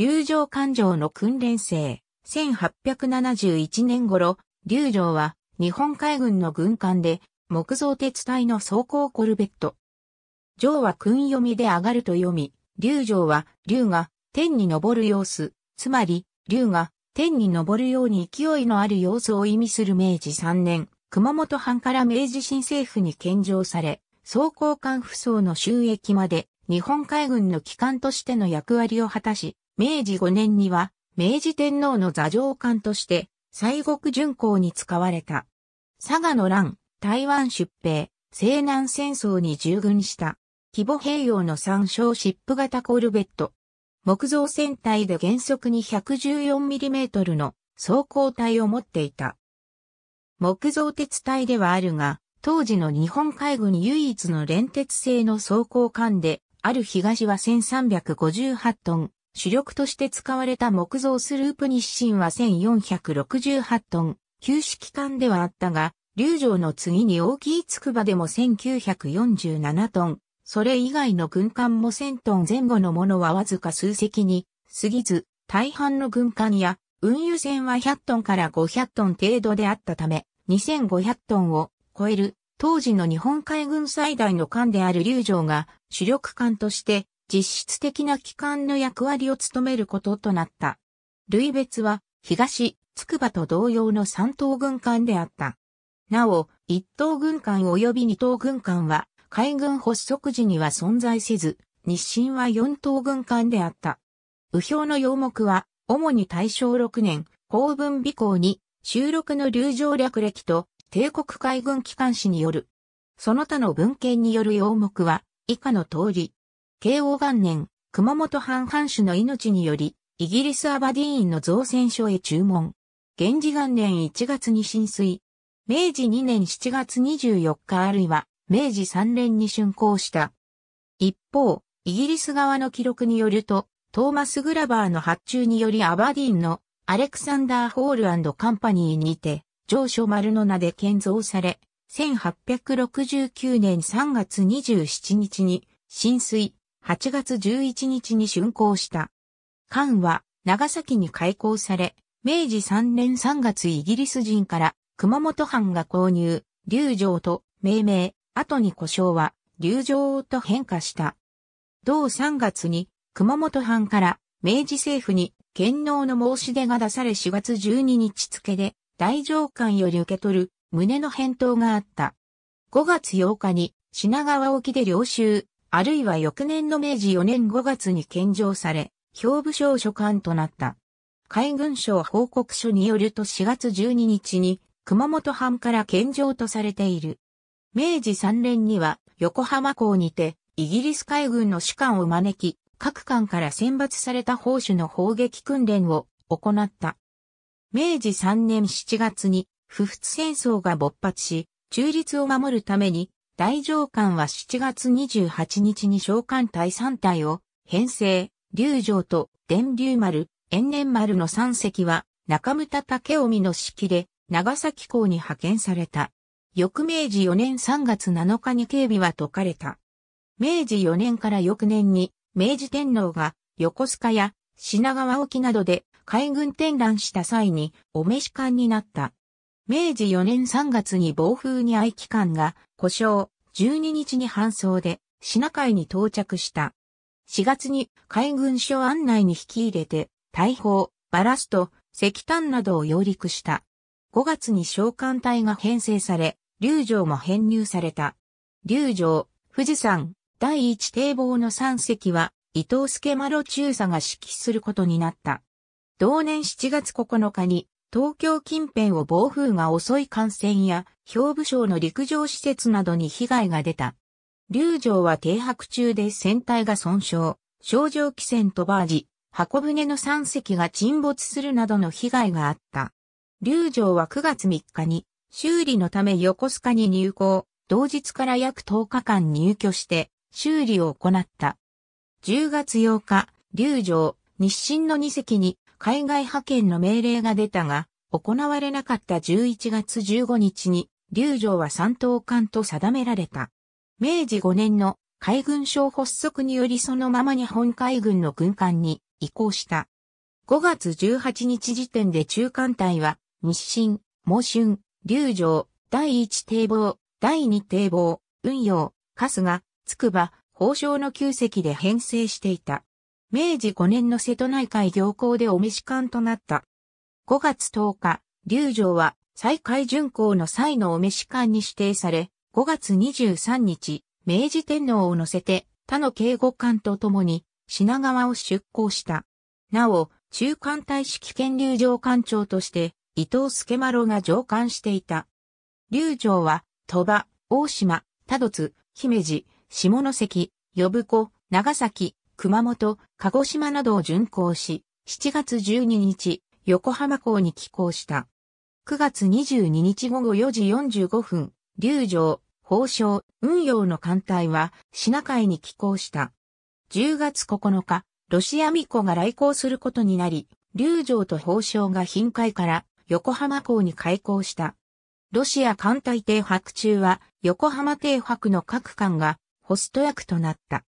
流城艦上の訓練生。1871年頃、流城は日本海軍の軍艦で木造鉄隊の装甲コルベット。城は訓読みで上がると読み、流城は竜が天に昇る様子、つまり竜が天に昇るように勢いのある様子を意味する明治3年、熊本藩から明治新政府に献上され、装甲艦扶装の収益まで日本海軍の機関としての役割を果たし、明治5年には、明治天皇の座上官として、西国巡行に使われた。佐賀の乱、台湾出兵、西南戦争に従軍した。規模平洋の参照シップ型コルベット。木造船体で原則に 114mm の装甲体を持っていた。木造鉄体ではあるが、当時の日本海軍唯一の連鉄製の装甲艦で、ある東は1358トン、主力として使われた木造スループ日清は1468トン、旧式艦ではあったが、竜城の次に大きい筑波でも1947トン、それ以外の軍艦も1000トン前後のものはわずか数隻に過ぎず、大半の軍艦や運輸船は100トンから500トン程度であったため、2500トンを超える当時の日本海軍最大の艦である竜城が主力艦として実質的な機関の役割を務めることとなった。類別は、東、筑波と同様の三等軍艦であった。なお、一等軍艦及び二等軍艦は、海軍発足時には存在せず、日清は四等軍艦であった。右表の要目は、主に大正6年、公文備行に、収録の流上略歴と、帝国海軍機関士による。その他の文献による要目は、以下の通り、慶応元年、熊本藩藩主の命により、イギリスアバディーンの造船所へ注文。源氏元年1月に浸水。明治2年7月24日あるいは、明治3年に竣工した。一方、イギリス側の記録によると、トーマス・グラバーの発注によりアバディーンのアレクサンダー・ホールカンパニーにて、上書丸の名で建造され、1869年3月27日に浸水、8月11日に竣工した。艦は長崎に開港され、明治3年3月イギリス人から熊本藩が購入、竜城と命名、後に故障は竜城と変化した。同3月に熊本藩から明治政府に権能の申し出が出され4月12日付で大上官より受け取る旨の返答があった。5月8日に品川沖で領収、あるいは翌年の明治4年5月に献上され、兵部省所管となった。海軍省報告書によると4月12日に熊本藩から献上とされている。明治3年には横浜港にてイギリス海軍の士官を招き、各艦から選抜された砲手の砲撃訓練を行った。明治3年7月に不仏戦争が勃発し、中立を守るために大上官は7月28日に召喚隊3隊を、編成、龍城と伝竜丸、延年丸の3隻は、中村武臣の指揮で、長崎港に派遣された。翌明治4年3月7日に警備は解かれた。明治4年から翌年に、明治天皇が横須賀や品川沖などで海軍転覧した際にお召し艦になった。明治4年3月に暴風に合機関が故障、12日に搬送で、シナ海に到着した。4月に海軍所案内に引き入れて、大砲、バラスト、石炭などを揚陸した。5月に召喚隊が編成され、竜城も編入された。竜城、富士山、第一堤防の3隻は、伊藤助丸中佐が指揮することになった。同年7月9日に、東京近辺を暴風が襲い感染や、兵部省の陸上施設などに被害が出た。竜城は停泊中で船体が損傷、症状汽船とバージ、箱舟の3隻が沈没するなどの被害があった。竜城は9月3日に修理のため横須賀に入港、同日から約10日間入居して修理を行った。10月8日、竜城、日清の2隻に海外派遣の命令が出たが、行われなかった11月15日に、龍城は三等艦と定められた。明治5年の海軍省発足によりそのまま日本海軍の軍艦に移行した。5月18日時点で中艦隊は、日清、猛春、龍城、第1堤防、第2堤防、運用、春日、筑波、宝生の旧席で編成していた。明治5年の瀬戸内海行行でお召し艦となった。5月10日、龍城は再開巡行の際のお召し艦に指定され、5月23日、明治天皇を乗せて他の警護艦と共に品川を出港した。なお、中間大使危険龍城艦長として伊藤助丸が上艦していた。龍城は鳥羽、大島、多度津、姫路、下関、呼子、長崎、熊本、鹿児島などを巡航し、7月12日、横浜港に寄港した。9月22日午後4時45分、龍城、宝生、運用の艦隊は、シナ海に寄港した。10月9日、ロシアミコが来航することになり、龍城と宝生が頻海から横浜港に開港した。ロシア艦隊停泊中は、横浜停泊の各艦がホスト役となった。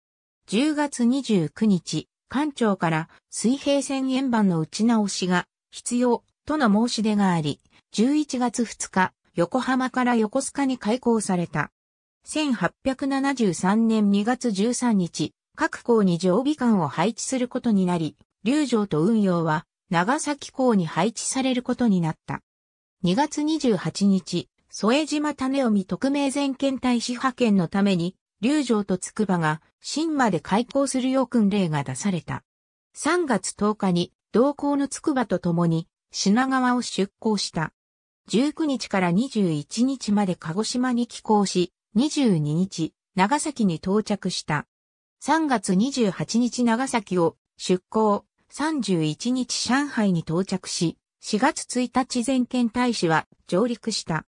10月29日、艦長から水平線円盤の打ち直しが必要との申し出があり、11月2日、横浜から横須賀に開港された。1873年2月13日、各港に常備艦を配置することになり、流城と運用は長崎港に配置されることになった。2月28日、添島種臣特命全県大使派遣のために龍城と筑波が、新まで開港するよう訓令が出された。3月10日に、同行の筑波と共に、品川を出港した。19日から21日まで鹿児島に寄港し、22日、長崎に到着した。3月28日長崎を出港、31日上海に到着し、4月1日全県大使は上陸した。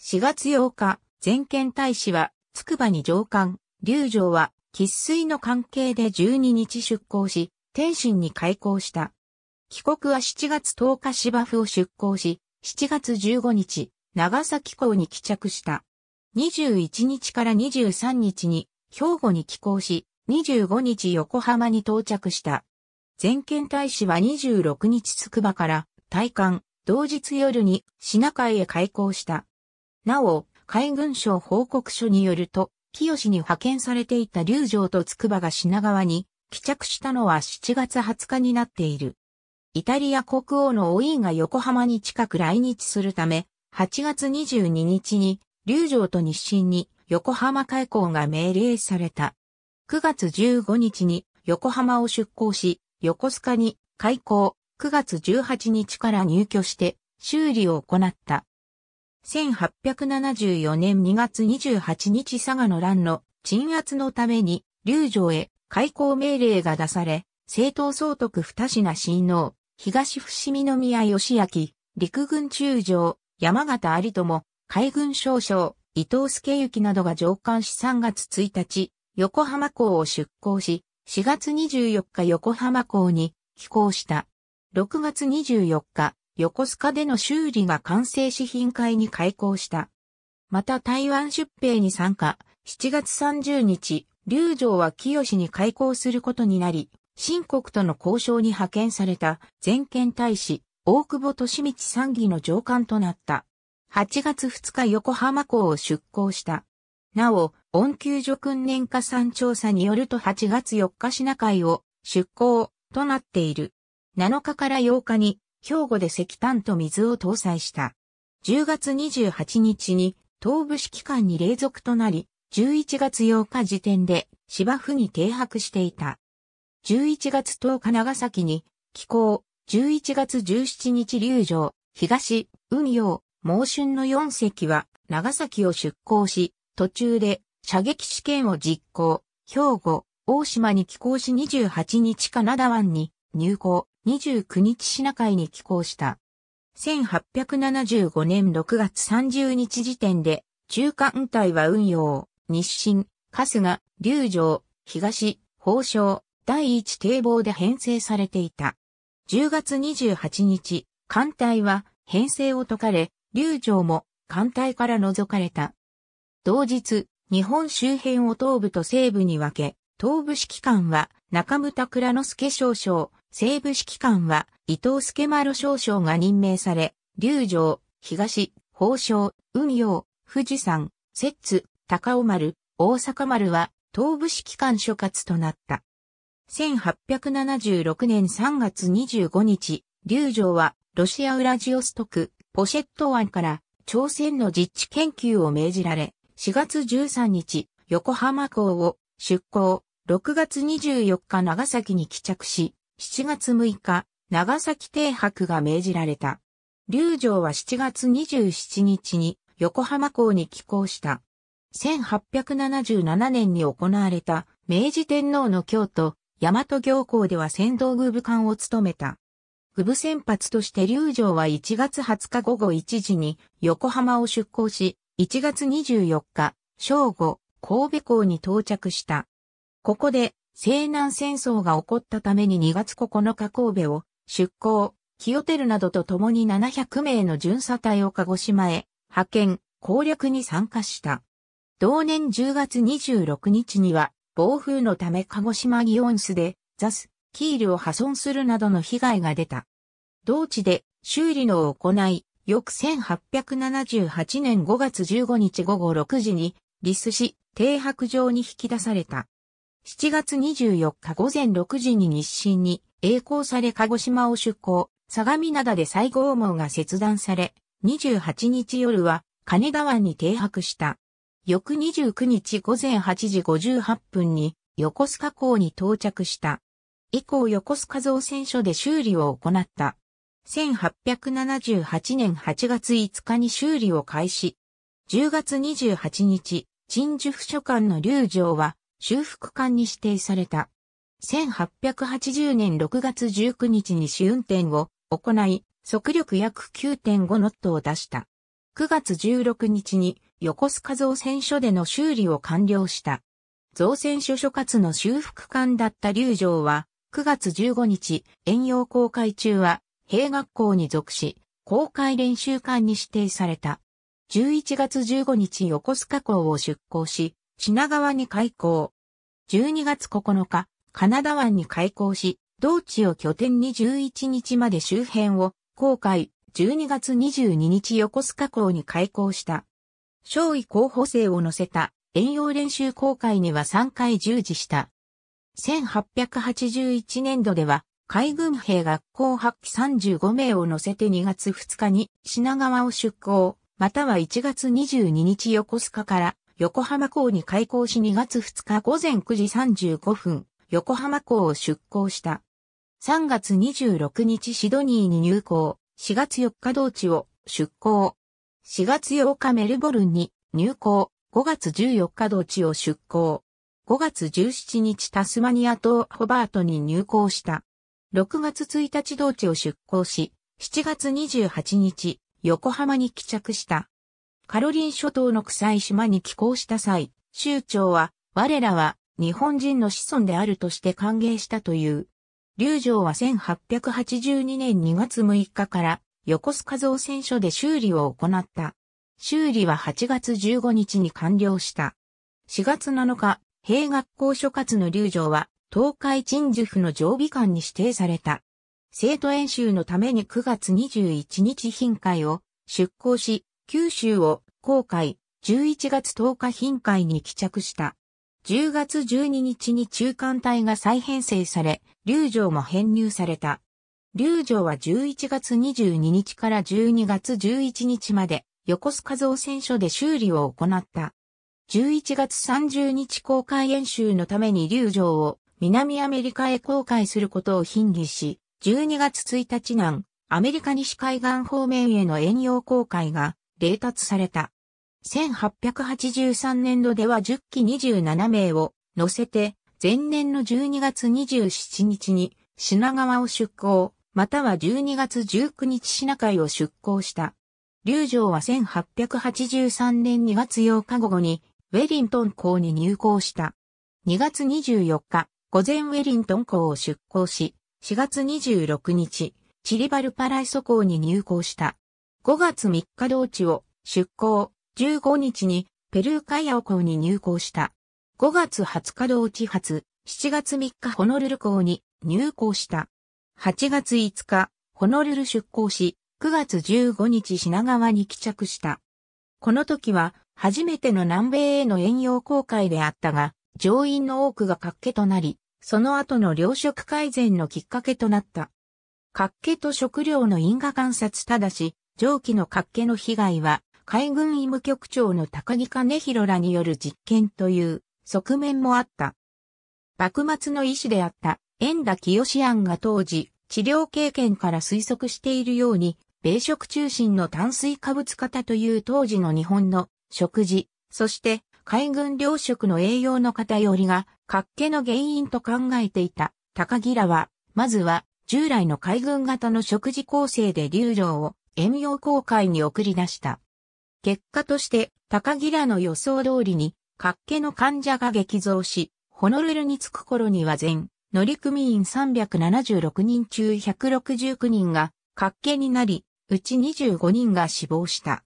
4月8日、全県大使はつくばに上官、龍城は、喫水の関係で12日出港し、天津に開港した。帰国は7月10日芝生を出港し、7月15日、長崎港に帰着した。21日から23日に、兵庫に帰港し、25日横浜に到着した。全県大使は26日つくばから、大官、同日夜に、品海へ開港した。なお、海軍省報告書によると、清に派遣されていた龍城と筑波が品川に帰着したのは7月20日になっている。イタリア国王のオイーが横浜に近く来日するため、8月22日に龍城と日清に横浜開港が命令された。9月15日に横浜を出港し、横須賀に開港、9月18日から入居して修理を行った。1874年2月28日佐賀の乱の鎮圧のために、龍城へ開港命令が出され、政党総督二品親王、東伏見宮義明、陸軍中将、山形有友、海軍少将、伊藤助行などが上官し3月1日、横浜港を出港し、4月24日横浜港に寄港した。6月24日、横須賀での修理が完成し品会に開校した。また台湾出兵に参加、7月30日、劉城は清に開校することになり、新国との交渉に派遣された全権大使、大久保利道参議の上官となった。8月2日横浜港を出港した。なお、恩給助訓練加算調査によると8月4日品海を出港となっている。7日から8日に兵庫で石炭と水を搭載した。10月28日に東部指揮官に隷属となり、11月8日時点で芝生に停泊していた。11月10日長崎に寄港、11月17日流城、東、運用、猛春の4隻は長崎を出港し、途中で射撃試験を実行、兵庫、大島に寄港し28日カナダ湾に入港、29日シナ海に寄港した。1875年6月30日時点で、中間隊は運用、日清、春日、龍城、東、宝生、第一堤防で編成されていた。10月28日、艦隊は編成を解かれ、龍城も艦隊から除かれた。同日、日本周辺を東部と西部に分け、東部指揮官は中村倉之助少将、西部指揮官は伊藤助丸少将が任命され、龍城、東、宝生、運用、富士山、摂津、高尾丸、大阪丸は東部指揮官所轄となった。1876年3月25日、龍城はロシアウラジオストク、ポシェット湾から朝鮮の実地研究を命じられ、4月13日、横浜港を出港、6月24日長崎に帰着し、7月6日、長崎停泊が命じられた。龍城は7月27日に横浜港に寄港した。1877年に行われた明治天皇の京都、大和行港では先導具部艦を務めた。具部先発として龍城は1月20日午後1時に横浜を出港し、1月24日、正午、神戸港に到着した。ここで西南戦争が起こったために2月9日神戸を出港、清テルなどと共に700名の巡査隊を鹿児島へ派遣、攻略に参加した。同年10月26日には、暴風のため鹿児島ギオンスで、ザス、キールを破損するなどの被害が出た。同地で修理のを行い、翌1878年5月15日午後6時に、リスし、停泊場に引き出された。7月24日午前6時に日清に栄光され鹿児島を出港、相模灘で西郷網が切断され、28日夜は金田湾に停泊した。翌29日午前8時58分に横須賀港に到着した。以降横須賀造船所で修理を行った。1878年8月5日に修理を開始。10月28日、陳樹府所管の流城は修復館に指定された。1880年6月19日に試運転を行い、速力約9.5ノットを出した。9月16日に横須賀造船所での修理を完了した。造船所所轄の修復艦だった龍城は、9月15日、遠洋公開中は、兵学校に属し、公開練習艦に指定された。11月15日横須賀港を出港し、品川に開港。12月9日、カナダ湾に開港し、同地を拠点に11日まで周辺を、航海、12月22日横須賀港に開港した。少尉候補生を乗せた遠洋練習航海には3回従事した。1881年度では、海軍兵学校発揮35名を乗せて2月2日に品川を出港、または1月22日横須賀から横浜港に開港し2月2日午前9時35分、横浜港を出港した。3月26日シドニーに入港、4月4日同地を出港。4月8日メルボルンに入港、5月14日同地を出港。5月17日タスマニア島ホバートに入港した。6月1日同地を出港し、7月28日横浜に帰着した。カロリン諸島の臭い島に寄港した際、州長は、我らは日本人の子孫であるとして歓迎したという。劉城は1882年2月6日から横須賀造船所で修理を行った。修理は8月15日に完了した。4月7日、兵学校所轄の劉城は東海鎮守府の常備官に指定された。生徒演習のために9月21日品会を出港し、九州を航海11月10日頻海に帰着した。10月12日に中間隊が再編成され、龍城も編入された。龍城は11月22日から12月11日まで横須賀造船所で修理を行った。11月30日公開演習のために龍城を南アメリカへ公開することを頻議し、12月1日南アメリカ西海岸方面への遠洋公開が冷達された。1883年度では10機27名を乗せて、前年の12月27日に品川を出港、または12月19日品海を出港した。龍城は1883年2月8日午後に、ウェリントン港に入港した。2月24日、午前ウェリントン港を出港し、4月26日、チリバルパライソ港に入港した。5月3日同地を出港、15日にペルーカアオ港に入港した。5月20日同地発、7月3日ホノルル港に入港した。8月5日、ホノルル出港し、9月15日品川に帰着した。この時は、初めての南米への遠洋航海であったが、乗員の多くが活気となり、その後の糧食改善のきっかけとなった。活気と食料の因果観察ただし、蒸気の活気の被害は、海軍医務局長の高木兼弘らによる実験という側面もあった。幕末の医師であった円田清庵が当時、治療経験から推測しているように、米食中心の炭水化物型という当時の日本の食事、そして海軍糧食の栄養の偏りが、活気の原因と考えていた高木らは、まずは従来の海軍型の食事構成で流浪を遠洋航海に送り出した。結果として、高木らの予想通りに、活家の患者が激増し、ホノルルに着く頃には全、乗組員376人中169人が、活家になり、うち25人が死亡した。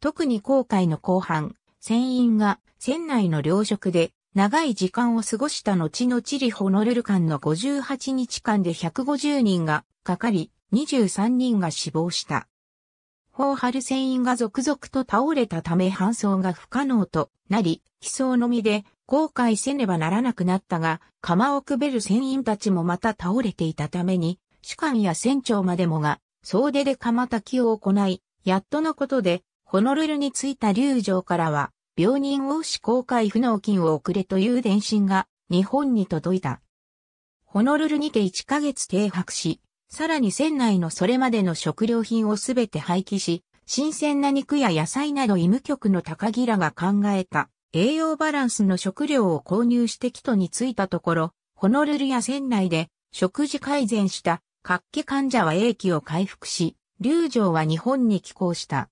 特に航海の後半、船員が船内の領食で長い時間を過ごした後のチリホノルル間の58日間で150人がかかり、23人が死亡した。ホーハル船員が続々と倒れたため搬送が不可能となり、悲壮のみで後悔せねばならなくなったが、釜をくべる船員たちもまた倒れていたために、主官や船長までもが、総出で釜焚きを行い、やっとのことで、ホノルルに着いた竜城からは、病人を死公開不能金を送れという電信が日本に届いた。ホノルルにて1ヶ月停泊し、さらに船内のそれまでの食料品をすべて廃棄し、新鮮な肉や野菜など医務局の高木らが考えた栄養バランスの食料を購入して基礎についたところ、ホノルルや船内で食事改善した活気患者は英気を回復し、流城は日本に寄港した。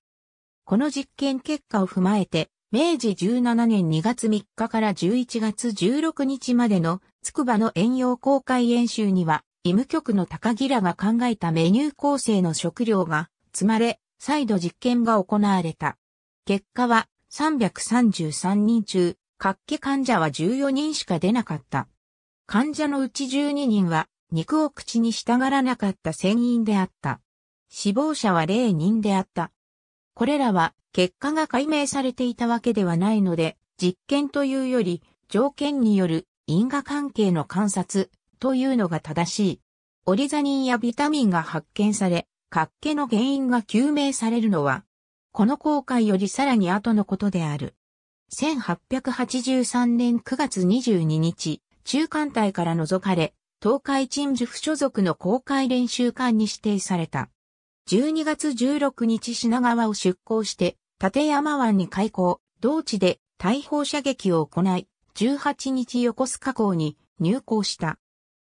この実験結果を踏まえて、明治17年2月3日から11月16日までの筑波の遠洋公開演習には医務局の高木らが考えたメニュー構成の食料が積まれ、再度実験が行われた。結果は333人中、活気患者は14人しか出なかった。患者のうち12人は肉を口に従らなかった船員であった。死亡者は0人であった。これらは結果が解明されていたわけではないので、実験というより条件による因果関係の観察というのが正しい。オリザニンやビタミンが発見され、活気の原因が究明されるのは、この航海よりさらに後のことである。1883年9月22日、中間隊から除かれ、東海鎮守府所属の公開練習艦に指定された。12月16日品川を出港して、立山湾に開港、同地で大砲射撃を行い、18日横須賀港に入港した。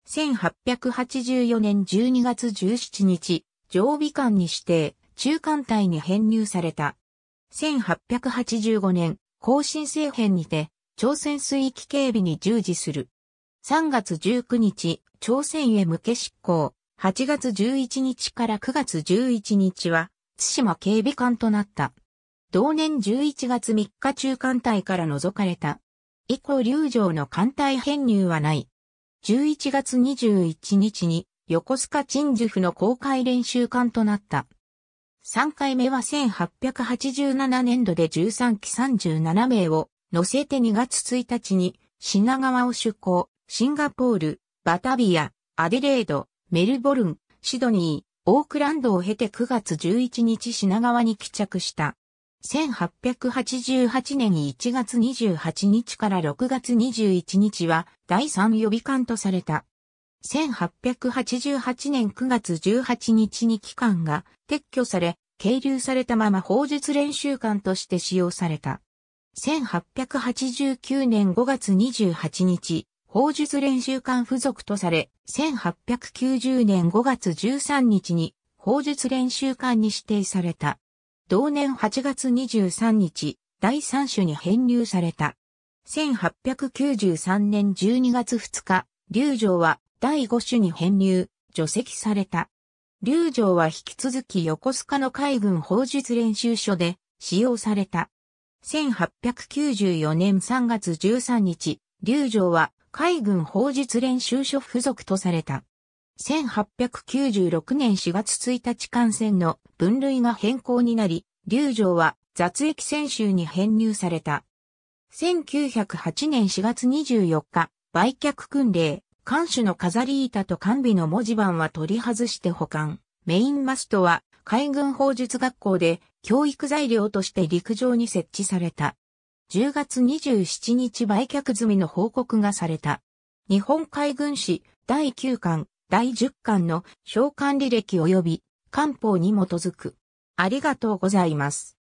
1884年12月17日、常備官に指定、中間隊に編入された。1885年、更新政変にて、朝鮮水域警備に従事する。3月19日、朝鮮へ向け執行。8月11日から9月11日は、津島警備官となった。同年11月3日中艦隊から除かれた。以降、流上の艦隊編入はない。11月21日に横須賀鎮守府の公開練習館となった。3回目は1887年度で13期37名を乗せて2月1日に品川を出港、シンガポール、バタビア、アデレード、メルボルン、シドニー、オークランドを経て9月11日品川に帰着した。1888年1月28日から6月21日は第3予備官とされた。1888年9月18日に機関が撤去され、係留されたまま砲術練習官として使用された。1889年5月28日、砲術練習官付属とされ、1890年5月13日に砲術練習官に指定された。同年8月23日、第三種に編入された。1893年12月2日、龍城は第5種に編入、除籍された。龍城は引き続き横須賀の海軍砲術練習所で使用された。1894年3月13日、龍城は海軍砲術練習所付属とされた。1896年4月1日艦船の分類が変更になり、龍城は雑液船州に編入された。1908年4月24日、売却訓令、艦首の飾り板と艦尾の文字盤は取り外して保管。メインマストは海軍法術学校で教育材料として陸上に設置された。10月27日売却済みの報告がされた。日本海軍史第9巻第10巻の召喚履歴及び官報に基づく。ありがとうございます。